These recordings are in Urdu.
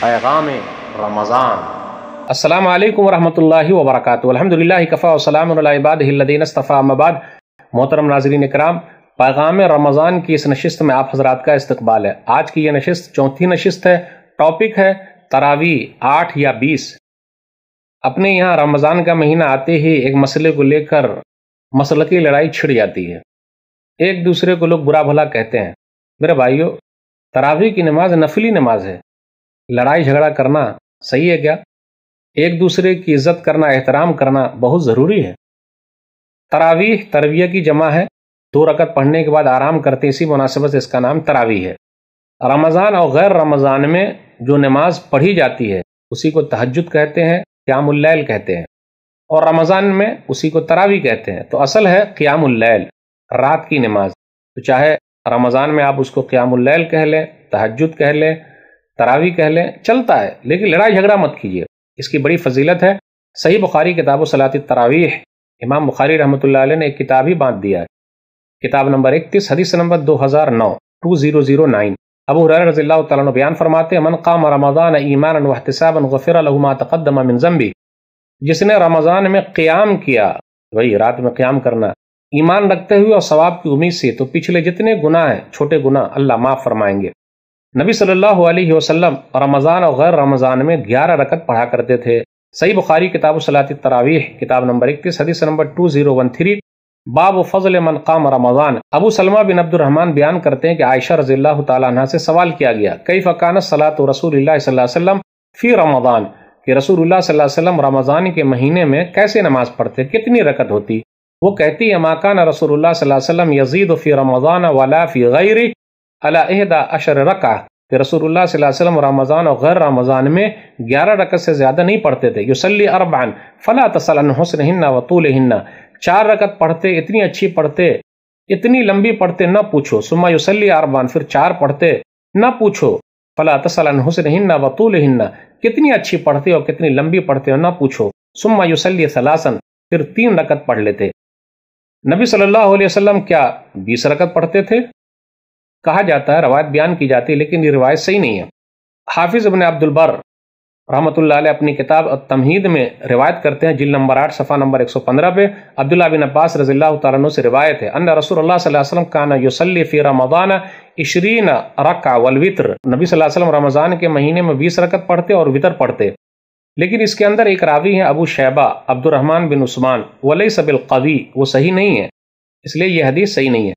پیغام رمضان السلام علیکم ورحمۃ اللہ وبرکاتہ الحمد للہ کفا وسلام سلام الدین ابادینصطفیٰ مباد محترم ناظرین اکرام پیغام رمضان کی اس نشست میں آپ حضرات کا استقبال ہے آج کی یہ نشست چوتھی نشست ہے ٹاپک ہے تراوی آٹھ یا بیس اپنے یہاں رمضان کا مہینہ آتے ہی ایک مسئلے کو لے کر مسلقی لڑائی چھڑ جاتی ہے ایک دوسرے کو لوگ برا بھلا کہتے ہیں میرے بھائیو تراوی کی نماز نفلی نماز ہے لڑائی جھگڑا کرنا صحیح ہے کیا ایک دوسرے کی عزت کرنا احترام کرنا بہت ضروری ہے تراویح ترویہ کی جمع ہے دو رکعت پڑھنے کے بعد آرام کرتے اسی مناسبت اس کا نام تراویح ہے رمضان اور غیر رمضان میں جو نماز پڑھی جاتی ہے اسی کو تہجد کہتے ہیں قیام اللیل کہتے ہیں اور رمضان میں اسی کو تراوی کہتے ہیں تو اصل ہے قیام اللیل رات کی نماز تو چاہے رمضان میں آپ اس کو قیام اللیل کہہ لیں تہجد کہہ لیں تراوی کہہ لیں چلتا ہے لیکن لڑائی جھگڑا مت کیجیے اس کی بڑی فضیلت ہے صحیح بخاری کتاب و سلاطی تراویح امام بخاری رحمۃ اللہ علیہ نے ایک کتاب ہی باندھ دیا ہے کتاب نمبر اکتیس حدیث نمبر دو ہزار نو ٹو زیرو زیرو نائن ابو حرار رضی اللہ تعالیٰ بیان فرماتے ہیں من من قام رمضان غفر تقدم جس نے رمضان میں قیام کیا وہی رات میں قیام کرنا ایمان رکھتے ہوئے اور ثواب کی امید سے تو پچھلے جتنے گناہ ہیں چھوٹے گناہ اللہ معاف فرمائیں گے نبی صلی اللہ علیہ وسلم رمضان اور غیر رمضان میں گیارہ رکت پڑھا کرتے تھے صحیح بخاری کتاب و صلاحی تراویح کتاب نمبر اکتیس زیرو ون تھری باب و فضل من قام رمضان ابو سلمہ بن عبد الرحمن بیان کرتے ہیں کہ عائشہ رضی اللہ تعالیٰ عنہ سے سوال کیا گیا کئی فقان صلاح و رسول اللہ صلی اللہ علیہ وسلم فی رمضان کہ رسول اللہ صلی اللہ علیہ وسلم رمضان کے مہینے میں کیسے نماز پڑھتے کتنی رکت ہوتی وہ کہتی ہے ماکان رسول اللہ صلی اللہ علیہ وسلم یزید فی رمضان ولا فی غیر علی عہدہ اشر رکا کہ رسول اللہ صلی اللہ علیہ وسلم رمضان اور غیر رمضان میں گیارہ رکعت سے زیادہ نہیں پڑھتے تھے یوسلی اربان طول ہن چار رکعت پڑھتے اتنی اچھی پڑھتے اتنی لمبی پڑھتے نہ پوچھو یوسلی اربان پھر چار پڑھتے نہ پوچھو فلاۃ صلی اللہ حسن ہن کتنی اچھی پڑھتے اور کتنی لمبی پڑھتے اور نہ پوچھو سما یوسلی پھر تین رکت پڑھ لیتے نبی صلی اللہ علیہ وسلم کیا بیس رکت پڑھتے تھے کہا جاتا ہے روایت بیان کی جاتی ہے لیکن یہ روایت صحیح نہیں ہے حافظ ابن عبد البر رحمۃ اللہ علیہ اپنی کتاب التمہید میں روایت کرتے ہیں جل نمبر آٹھ صفحہ نمبر ایک سو پندرہ پہ عبداللہ بن عباس رضی اللہ تعالیٰ سے روایت ہے رسول اللہ صلی اللہ علیہ وسلم کانا یوسلی فی رمضان عشرین والوطر نبی صلی اللہ علیہ وسلم رمضان کے مہینے میں بیس رکت پڑھتے اور وطر پڑھتے لیکن اس کے اندر ایک راوی ہے ابو شیبہ الرحمن بن عثمان ولی سب القوی وہ صحیح نہیں ہے اس لیے یہ حدیث صحیح نہیں ہے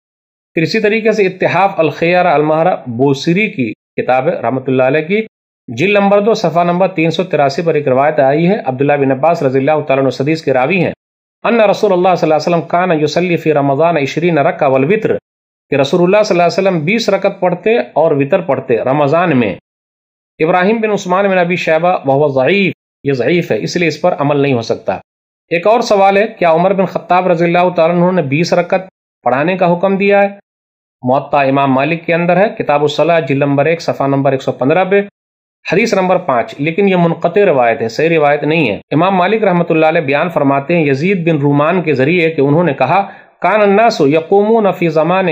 پھر اسی طریقے سے اتحاف الخیار بوسری کی کتاب ہے رحمت اللہ علیہ کی جل نمبر دو صفحہ نمبر تین سو تراسی پر ایک روایت آئی ہے عبداللہ بن عباس رضی اللہ تعالیٰ صدیث کے راوی ہیں ان رسول اللہ صلی اللہ علیہ وسلم وسلم فی رمضان عشرین کہ رسول اللہ اللہ صلی علیہ بیس رکعت پڑھتے اور وطر پڑھتے رمضان میں ابراہیم بن عثمان بن ابی شیبہ بہت ضعیف یہ ضعیف ہے اس لیے اس پر عمل نہیں ہو سکتا ایک اور سوال ہے کیا عمر بن خطاب رضی اللہ عنہ نے بیس رکعت پڑھانے کا حکم دیا ہے معطا امام مالک کے اندر ہے کتاب الصلاح جل نمبر ایک صفحہ نمبر ایک سو پندرہ پہ حدیث نمبر پانچ لیکن یہ منقطع روایت ہے صحیح روایت نہیں ہے امام مالک رحمۃ اللہ علیہ بیان فرماتے ہیں یزید بن رومان کے ذریعے کہ انہوں نے کہا کان الناس یقومون فی زمان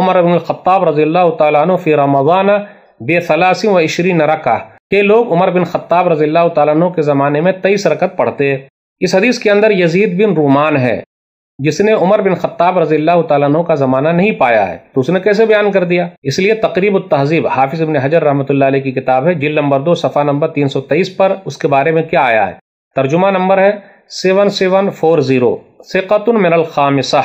عمر بن الخطاب رضی اللہ تعالیٰ عنہ فی رمضان بے ثلاثی و عشری رکھا کہ لوگ عمر بن خطاب رضی اللہ تعالیٰ عنہ کے زمانے میں تیئیس رکت پڑھتے اس حدیث کے اندر یزید بن رومان ہے جس نے عمر بن خطاب رضی اللہ تعالیٰ عنہ کا زمانہ نہیں پایا ہے تو اس نے کیسے بیان کر دیا اس لیے تقریب التہذیب حافظ ابن حجر رحمۃ اللہ علیہ کی کتاب ہے جل نمبر نمبر دو صفحہ تین سو تیئیس پر اس کے بارے میں کیا آیا ہے ترجمہ نمبر ہے سیون سیون فور زیرو شکت من الخامسہ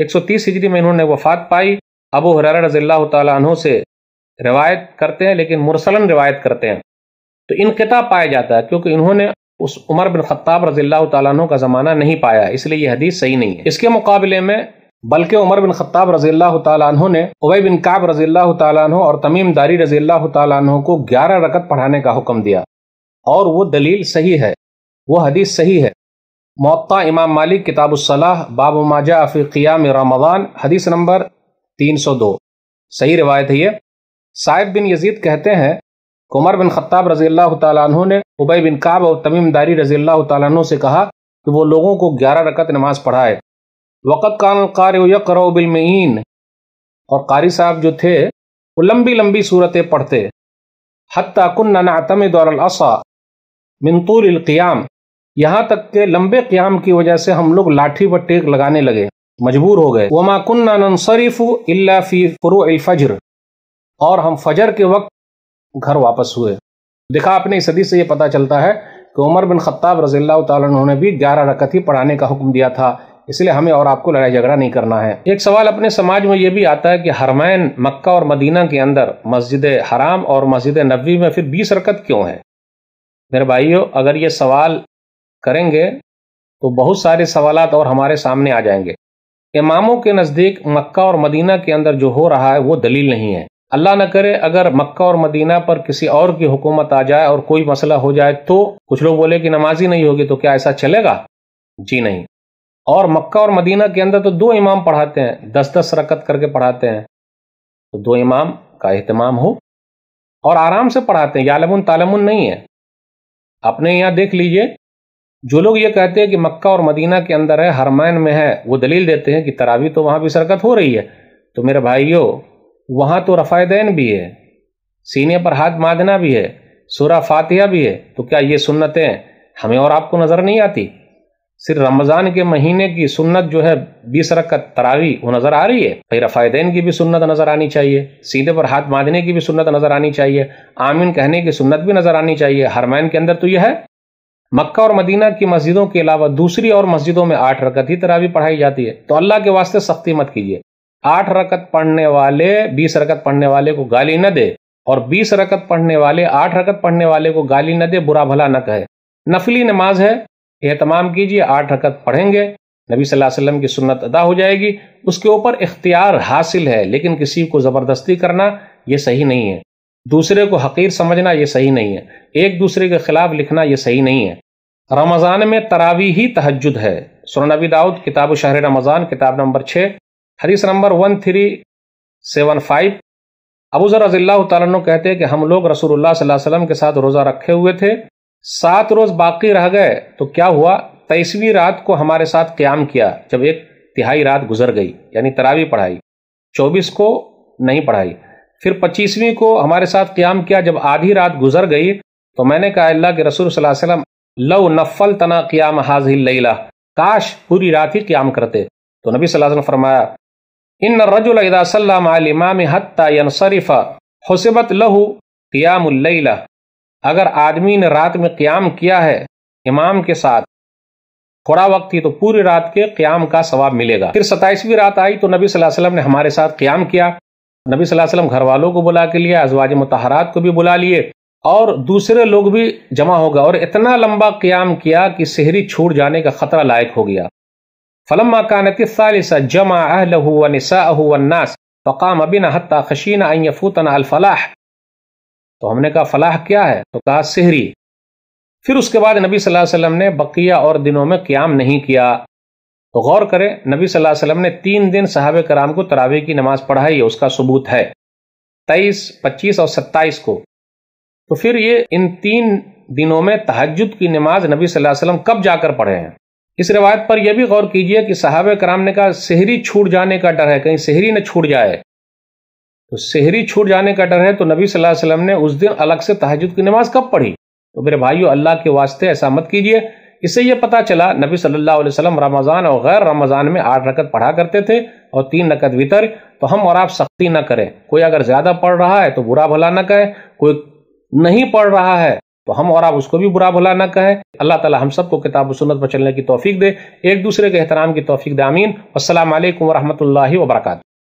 ایک سو تیس ہجری میں انہوں نے وفات پائی ابو حرار رضی اللہ تعالیٰ عنہ سے روایت کرتے ہیں لیکن مرسلن روایت کرتے ہیں تو ان پایا جاتا ہے کیونکہ انہوں نے اس عمر بن خطاب رضی اللہ تعالیٰ عنہ کا زمانہ نہیں پایا اس لیے یہ حدیث صحیح نہیں ہے اس کے مقابلے میں بلکہ عمر بن خطاب رضی اللہ تعالیٰ عنہ نے عبی بن کعب رضی اللہ تعالیٰ عنہ اور تمیم داری رضی اللہ تعالیٰ عنہ کو گیارہ رکت پڑھانے کا حکم دیا اور وہ دلیل صحیح ہے وہ حدیث صحیح ہے موقع امام مالک کتاب الصلاح باب ماجا قیام رمضان حدیث نمبر تین سو دو صحیح روایت ہے یہ صاحب بن یزید کہتے ہیں عمر بن خطاب رضی اللہ تعالیٰ عنہ نے عبی بن اور تمیم داری رضی اللہ تعالیٰ عنہ سے کہا کہ وہ لوگوں کو گیارہ رکعت نماز پڑھائے وقت کان اور قاری صاحب جو تھے وہ لمبی لمبی صورتیں پڑھتے حتہ نعتم دور طول القیام یہاں تک کہ لمبے قیام کی وجہ سے ہم لوگ لاٹھی پر ٹیک لگانے لگے مجبور ہو گئے وما ووما ننصرف الا فی فروع الفجر اور ہم فجر کے وقت گھر واپس ہوئے دیکھا آپ نے حدیث سے یہ پتہ چلتا ہے کہ عمر بن خطاب رضی اللہ تعالیٰ عنہ نے بھی گیارہ رکت ہی پڑھانے کا حکم دیا تھا اس لیے ہمیں اور آپ کو لڑائی جھگڑا نہیں کرنا ہے ایک سوال اپنے سماج میں یہ بھی آتا ہے کہ حرمین مکہ اور مدینہ کے اندر مسجد حرام اور مسجد نبوی میں پھر بیس رکت کیوں ہے میرے بھائیو اگر یہ سوال کریں گے تو بہت سارے سوالات اور ہمارے سامنے آ جائیں گے اماموں کے نزدیک مکہ اور مدینہ کے اندر جو ہو رہا ہے وہ دلیل نہیں ہے اللہ نہ کرے اگر مکہ اور مدینہ پر کسی اور کی حکومت آ جائے اور کوئی مسئلہ ہو جائے تو کچھ لوگ بولے کہ نمازی نہیں ہوگی تو کیا ایسا چلے گا جی نہیں اور مکہ اور مدینہ کے اندر تو دو امام پڑھاتے ہیں دس دس رکت کر کے پڑھاتے ہیں تو دو امام کا اہتمام ہو اور آرام سے پڑھاتے ہیں یالمن تالمن نہیں ہے اپنے یہاں دیکھ لیجئے جو لوگ یہ کہتے ہیں کہ مکہ اور مدینہ کے اندر ہے ہرمین میں ہے وہ دلیل دیتے ہیں کہ تراوی تو وہاں بھی سرکت ہو رہی ہے تو میرے بھائیوں وہاں تو رفع دین بھی ہے سینے پر ہاتھ مادنا بھی ہے سورہ فاتحہ بھی ہے تو کیا یہ سنتیں ہمیں اور آپ کو نظر نہیں آتی صرف رمضان کے مہینے کی سنت جو ہے بیس رقت تراوی وہ نظر آ رہی ہے بھائی رفع دین کی بھی سنت نظر آنی چاہیے سینے پر ہاتھ مادنے کی بھی سنت نظر آنی چاہیے آمین کہنے کی سنت بھی نظر آنی چاہیے ہرمین کے اندر تو یہ ہے مکہ اور مدینہ کی مسجدوں کے علاوہ دوسری اور مسجدوں میں آٹھ رکت ہی تراوی پڑھائی جاتی ہے تو اللہ کے واسطے سختی مت کیجیے آٹھ رکت پڑھنے والے بیس رکت پڑھنے والے کو گالی نہ دے اور بیس رکت پڑھنے والے آٹھ رکت پڑھنے والے کو گالی نہ دے برا بھلا نہ کہے نفلی نماز ہے اہتمام کیجیے آٹھ رکت پڑھیں گے نبی صلی اللہ علیہ وسلم کی سنت ادا ہو جائے گی اس کے اوپر اختیار حاصل ہے لیکن کسی کو زبردستی کرنا یہ صحیح نہیں ہے دوسرے کو حقیر سمجھنا یہ صحیح نہیں ہے ایک دوسرے کے خلاف لکھنا یہ صحیح نہیں ہے رمضان میں تراوی ہی تہجد ہے سنن نبی داؤد کتاب و شہر رمضان کتاب نمبر چھ حدیث number one three seven five ابو ذر رضی اللہ تعالیٰ کہتے کہ ہم لوگ رسول اللہ صلی اللہ علیہ وسلم کے ساتھ روزہ رکھے ہوئے تھے سات روز باقی رہ گئے تو کیا ہوا تیسویں رات کو ہمارے ساتھ قیام کیا جب ایک تہائی رات گزر گئی یعنی تراوی پڑھائی چوبیس کو نہیں پڑھائی پھر پچیسویں کو ہمارے ساتھ قیام کیا جب آدھی رات گزر گئی تو میں نے کہا اللہ کہ رسول صلی اللہ علیہ وسلم لو نفل تنا قیام حاضل کاش پوری رات ہی قیام کرتے تو نبی صلی اللہ علیہ وسلم فرمایا ان حتى ينصرف حسبت لہو قیام الَََََََََََََََََََََََ اگر آدمی نے رات میں قیام کیا ہے امام کے ساتھ تھوڑا وقت تھی تو پوری رات کے قیام کا ثواب ملے گا پھر ستائیسویں رات آئی تو نبی صلی اللہ علیہ وسلم نے ہمارے ساتھ قیام کیا نبی صلی اللہ علیہ وسلم گھر والوں کو بلا کے لیا ازواج متحرات کو بھی بلا لیے اور دوسرے لوگ بھی جمع ہو گئے اور اتنا لمبا قیام کیا کہ شہری چھوڑ جانے کا خطرہ لائق ہو گیا فلما كانت الثالثة جمع ونساءه والناس فقام بنا حتى خشينا أن يفوتنا الفلاح تو ہم نے کہا فلاح کیا ہے تو کہا سحری پھر اس کے بعد نبی صلی اللہ علیہ وسلم نے بقیہ اور دنوں میں قیام نہیں کیا تو غور کریں نبی صلی اللہ علیہ وسلم نے تین دن صحابہ کرام کو تراویح کی نماز پڑھائی ہے اس کا ثبوت ہے تیئیس پچیس اور ستائیس کو تو پھر یہ ان تین دنوں میں تہجد کی نماز نبی صلی اللہ علیہ وسلم کب جا کر پڑھے ہیں اس روایت پر یہ بھی غور کیجیے کہ صحابہ کرام نے کہا سحری چھوٹ جانے کا ڈر ہے کہیں سحری نہ چھوٹ جائے تو سحری چھوٹ جانے کا ڈر ہے تو نبی صلی اللہ علیہ وسلم نے اس دن الگ سے تحجد کی نماز کب پڑھی تو میرے بھائیو اللہ کے واسطے ایسا مت کیجیے سے یہ پتا چلا نبی صلی اللہ علیہ وسلم رمضان اور غیر رمضان میں آٹھ رکت پڑھا کرتے تھے اور تین رکت وطر تو ہم اور آپ سختی نہ کریں کوئی اگر زیادہ پڑھ رہا ہے تو برا بھلا نہ کہے کوئی نہیں پڑھ رہا ہے تو ہم اور آپ اس کو بھی برا بھلا نہ کہیں اللہ تعالی ہم سب کو کتاب و سنت پر چلنے کی توفیق دے ایک دوسرے کے احترام کی توفیق دے آمین السلام علیکم ورحمۃ اللہ وبرکاتہ